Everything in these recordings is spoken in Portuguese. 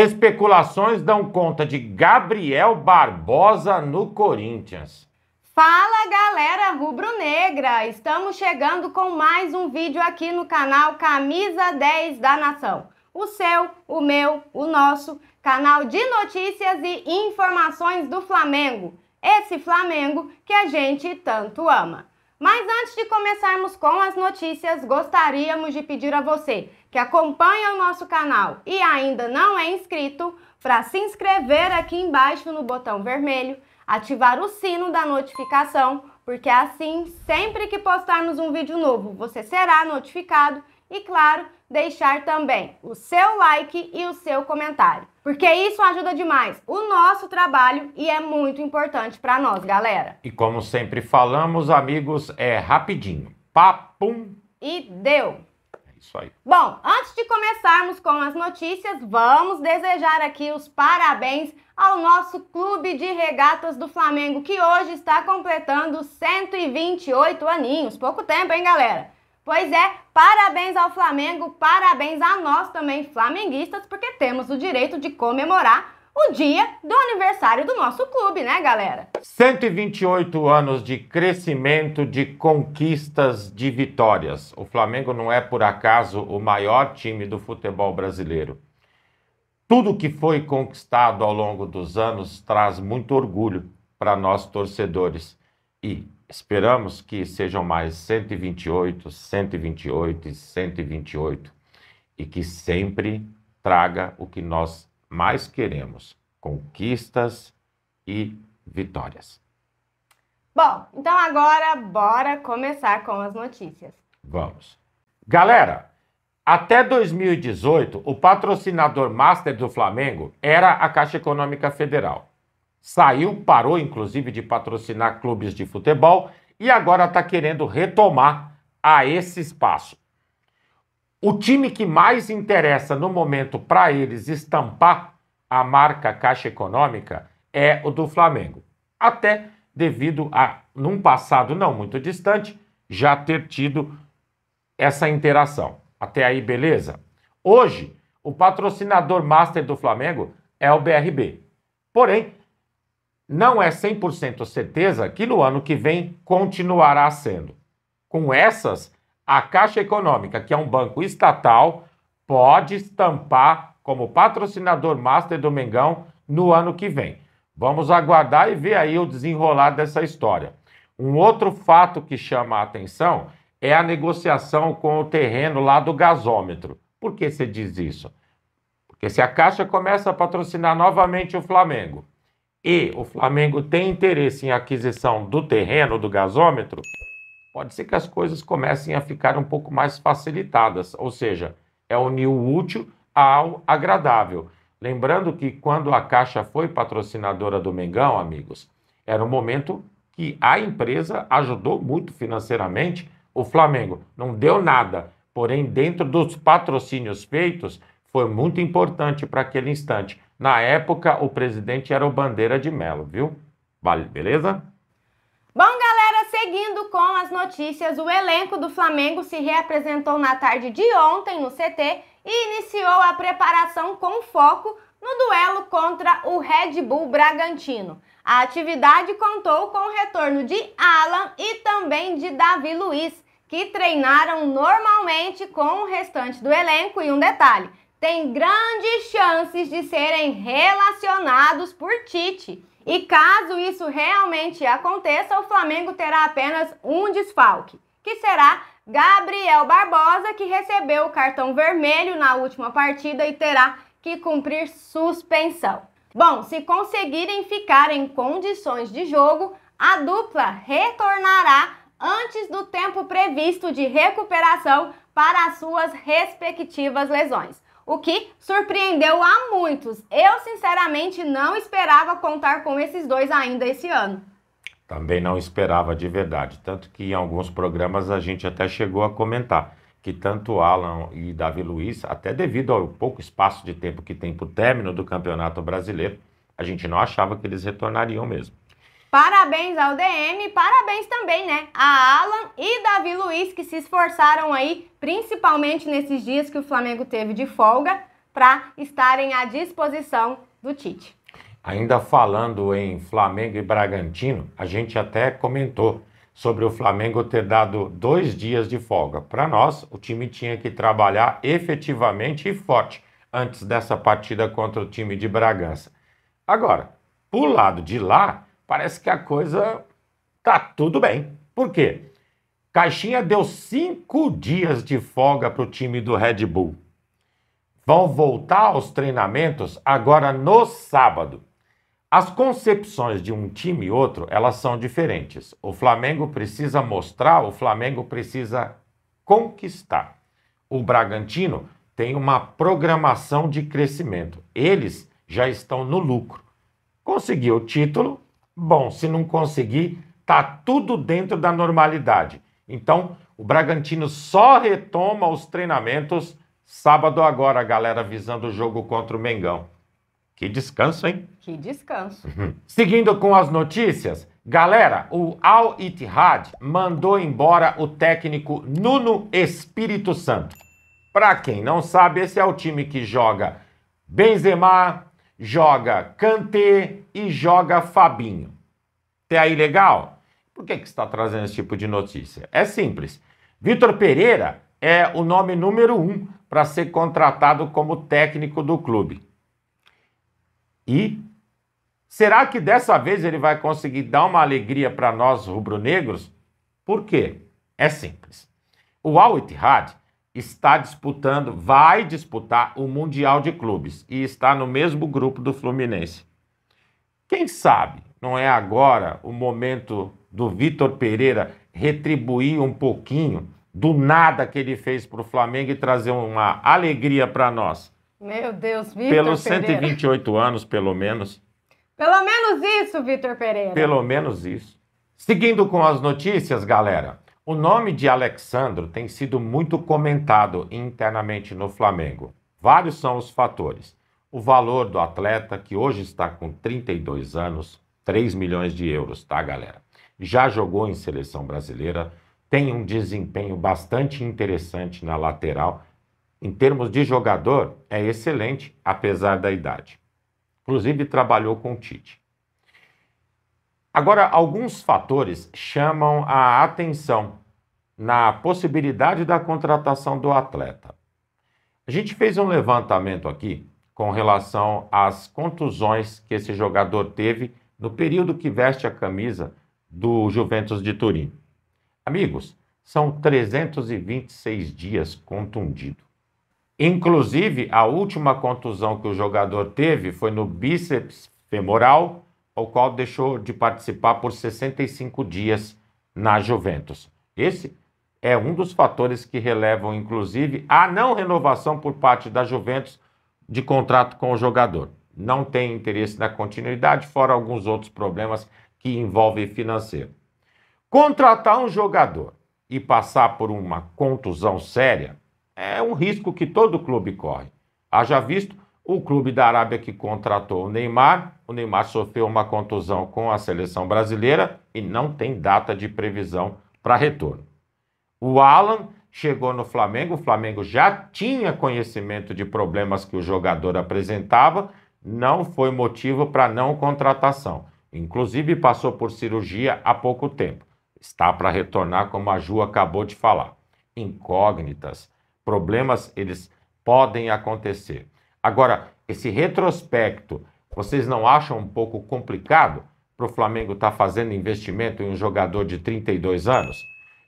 Especulações dão conta de Gabriel Barbosa no Corinthians. Fala galera rubro-negra! Estamos chegando com mais um vídeo aqui no canal Camisa 10 da Nação. O seu, o meu, o nosso canal de notícias e informações do Flamengo. Esse Flamengo que a gente tanto ama. Mas antes de começarmos com as notícias, gostaríamos de pedir a você que acompanha o nosso canal e ainda não é inscrito para se inscrever aqui embaixo no botão vermelho, ativar o sino da notificação, porque assim, sempre que postarmos um vídeo novo, você será notificado e, claro, deixar também o seu like e o seu comentário, porque isso ajuda demais o nosso trabalho e é muito importante para nós, galera. E como sempre falamos, amigos, é rapidinho. Papum e deu. É isso aí. Bom, antes de começarmos com as notícias, vamos desejar aqui os parabéns ao nosso Clube de Regatas do Flamengo, que hoje está completando 128 aninhos. Pouco tempo, hein, galera? Pois é, parabéns ao Flamengo, parabéns a nós também flamenguistas, porque temos o direito de comemorar o dia do aniversário do nosso clube, né, galera? 128 anos de crescimento, de conquistas, de vitórias. O Flamengo não é por acaso o maior time do futebol brasileiro. Tudo que foi conquistado ao longo dos anos traz muito orgulho para nós torcedores e Esperamos que sejam mais 128, 128 e 128 e que sempre traga o que nós mais queremos: conquistas e vitórias. Bom, então agora bora começar com as notícias. Vamos. Galera, até 2018, o patrocinador master do Flamengo era a Caixa Econômica Federal saiu, parou inclusive de patrocinar clubes de futebol e agora está querendo retomar a esse espaço. O time que mais interessa no momento para eles estampar a marca Caixa Econômica é o do Flamengo. Até devido a, num passado não muito distante, já ter tido essa interação. Até aí, beleza? Hoje, o patrocinador master do Flamengo é o BRB. Porém, não é 100% certeza que no ano que vem continuará sendo. Com essas, a Caixa Econômica, que é um banco estatal, pode estampar como patrocinador master do Mengão no ano que vem. Vamos aguardar e ver aí o desenrolar dessa história. Um outro fato que chama a atenção é a negociação com o terreno lá do gasômetro. Por que você diz isso? Porque se a Caixa começa a patrocinar novamente o Flamengo, e o Flamengo tem interesse em aquisição do terreno do gasômetro, pode ser que as coisas comecem a ficar um pouco mais facilitadas, ou seja, é unir o útil ao agradável. Lembrando que quando a Caixa foi patrocinadora do Mengão, amigos, era um momento que a empresa ajudou muito financeiramente o Flamengo. Não deu nada, porém, dentro dos patrocínios feitos, foi muito importante para aquele instante. Na época, o presidente era o Bandeira de Melo, viu? Vale, beleza? Bom, galera, seguindo com as notícias, o elenco do Flamengo se reapresentou na tarde de ontem no CT e iniciou a preparação com foco no duelo contra o Red Bull Bragantino. A atividade contou com o retorno de Alan e também de Davi Luiz, que treinaram normalmente com o restante do elenco e um detalhe têm grandes chances de serem relacionados por Tite. E caso isso realmente aconteça, o Flamengo terá apenas um desfalque, que será Gabriel Barbosa, que recebeu o cartão vermelho na última partida e terá que cumprir suspensão. Bom, se conseguirem ficar em condições de jogo, a dupla retornará antes do tempo previsto de recuperação para as suas respectivas lesões o que surpreendeu a muitos. Eu, sinceramente, não esperava contar com esses dois ainda esse ano. Também não esperava de verdade, tanto que em alguns programas a gente até chegou a comentar que tanto Alan e Davi Luiz, até devido ao pouco espaço de tempo que tem para o término do Campeonato Brasileiro, a gente não achava que eles retornariam mesmo. Parabéns ao DM, parabéns também, né, a Alan e Davi Luiz que se esforçaram aí, principalmente nesses dias que o Flamengo teve de folga, para estarem à disposição do Tite. Ainda falando em Flamengo e Bragantino, a gente até comentou sobre o Flamengo ter dado dois dias de folga. Para nós, o time tinha que trabalhar efetivamente e forte antes dessa partida contra o time de Bragança. Agora, pro lado de lá, parece que a coisa tá tudo bem. Por quê? Caixinha deu cinco dias de folga para o time do Red Bull. Vão voltar aos treinamentos agora no sábado. As concepções de um time e outro, elas são diferentes. O Flamengo precisa mostrar, o Flamengo precisa conquistar. O Bragantino tem uma programação de crescimento. Eles já estão no lucro. Conseguiu o título, Bom, se não conseguir, tá tudo dentro da normalidade. Então, o Bragantino só retoma os treinamentos sábado agora, galera, visando o jogo contra o Mengão. Que descanso, hein? Que descanso. Uhum. Seguindo com as notícias, galera, o Al Ittihad mandou embora o técnico Nuno Espírito Santo. Para quem não sabe, esse é o time que joga Benzema, joga Kanté e joga Fabinho. Até aí legal? Por que, que está trazendo esse tipo de notícia? É simples. Vitor Pereira é o nome número um para ser contratado como técnico do clube. E será que dessa vez ele vai conseguir dar uma alegria para nós rubro-negros? Por quê? É simples. O Al Ittihad está disputando, vai disputar o Mundial de Clubes e está no mesmo grupo do Fluminense. Quem sabe não é agora o momento do Vitor Pereira retribuir um pouquinho do nada que ele fez para o Flamengo e trazer uma alegria para nós. Meu Deus, Vitor Pelos Pereira. 128 anos, pelo menos. Pelo menos isso, Vitor Pereira. Pelo menos isso. Seguindo com as notícias, galera. O nome de Alexandro tem sido muito comentado internamente no Flamengo. Vários são os fatores. O valor do atleta, que hoje está com 32 anos, 3 milhões de euros, tá, galera? Já jogou em seleção brasileira, tem um desempenho bastante interessante na lateral. Em termos de jogador, é excelente, apesar da idade. Inclusive, trabalhou com o Tite. Agora, alguns fatores chamam a atenção na possibilidade da contratação do atleta. A gente fez um levantamento aqui com relação às contusões que esse jogador teve no período que veste a camisa do Juventus de Turim. Amigos, são 326 dias contundido. Inclusive, a última contusão que o jogador teve foi no bíceps femoral ao qual deixou de participar por 65 dias na Juventus. Esse é um dos fatores que relevam, inclusive, a não renovação por parte da Juventus de contrato com o jogador. Não tem interesse na continuidade, fora alguns outros problemas que envolvem financeiro. Contratar um jogador e passar por uma contusão séria é um risco que todo clube corre. Haja visto o clube da Arábia que contratou o Neymar, o Neymar sofreu uma contusão com a seleção brasileira e não tem data de previsão para retorno. O Alan chegou no Flamengo, o Flamengo já tinha conhecimento de problemas que o jogador apresentava, não foi motivo para não contratação. Inclusive passou por cirurgia há pouco tempo. Está para retornar, como a Ju acabou de falar. Incógnitas, problemas, eles podem acontecer. Agora, esse retrospecto, vocês não acham um pouco complicado para o Flamengo estar tá fazendo investimento em um jogador de 32 anos?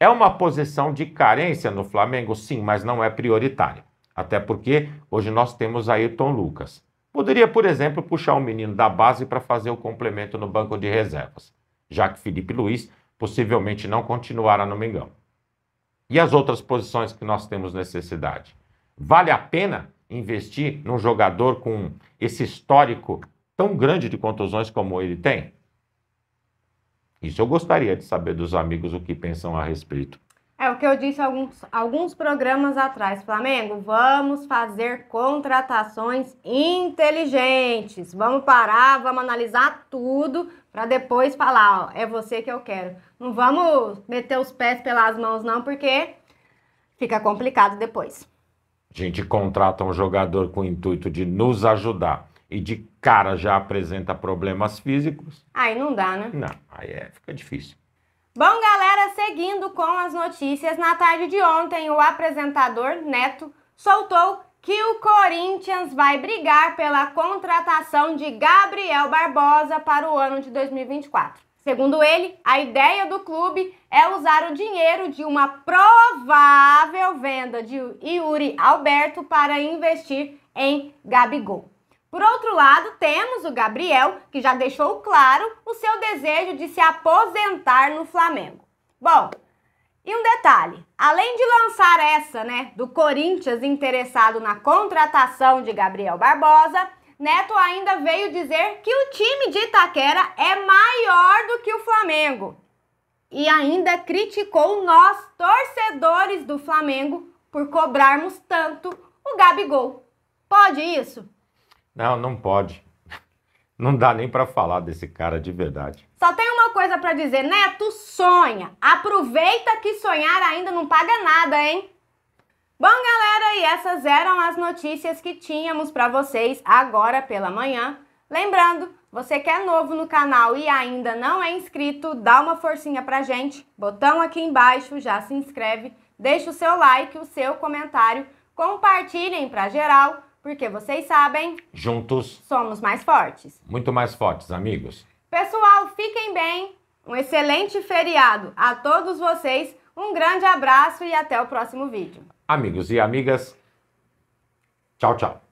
É uma posição de carência no Flamengo, sim, mas não é prioritária. Até porque hoje nós temos Ayrton Lucas. Poderia, por exemplo, puxar um menino da base para fazer o complemento no banco de reservas, já que Felipe Luiz possivelmente não continuará no Mengão. E as outras posições que nós temos necessidade? Vale a pena investir num jogador com esse histórico tão grande de contusões como ele tem? Isso eu gostaria de saber dos amigos o que pensam a respeito. É o que eu disse alguns, alguns programas atrás, Flamengo. Vamos fazer contratações inteligentes. Vamos parar, vamos analisar tudo para depois falar, ó, é você que eu quero. Não vamos meter os pés pelas mãos não, porque fica complicado depois. A gente contrata um jogador com o intuito de nos ajudar e de cara já apresenta problemas físicos. Aí não dá, né? Não, aí é, fica difícil. Bom, galera, seguindo com as notícias, na tarde de ontem o apresentador Neto soltou que o Corinthians vai brigar pela contratação de Gabriel Barbosa para o ano de 2024. Segundo ele, a ideia do clube é usar o dinheiro de uma provável venda de Yuri Alberto para investir em Gabigol. Por outro lado, temos o Gabriel, que já deixou claro o seu desejo de se aposentar no Flamengo. Bom, e um detalhe, além de lançar essa, né, do Corinthians interessado na contratação de Gabriel Barbosa, Neto ainda veio dizer que o time de Itaquera é maior do que o Flamengo e ainda criticou nós, torcedores do Flamengo, por cobrarmos tanto o Gabigol. Pode isso? Não, não pode. Não dá nem para falar desse cara de verdade. Só tem uma coisa para dizer, Neto, sonha. Aproveita que sonhar ainda não paga nada, hein? Bom, galera, e essas eram as notícias que tínhamos para vocês agora pela manhã. Lembrando, você que é novo no canal e ainda não é inscrito, dá uma forcinha pra gente. Botão aqui embaixo, já se inscreve, deixa o seu like, o seu comentário, compartilhem pra geral, porque vocês sabem, juntos somos mais fortes. Muito mais fortes, amigos. Pessoal, fiquem bem. Um excelente feriado a todos vocês. Um grande abraço e até o próximo vídeo. Amigos e amigas, tchau, tchau.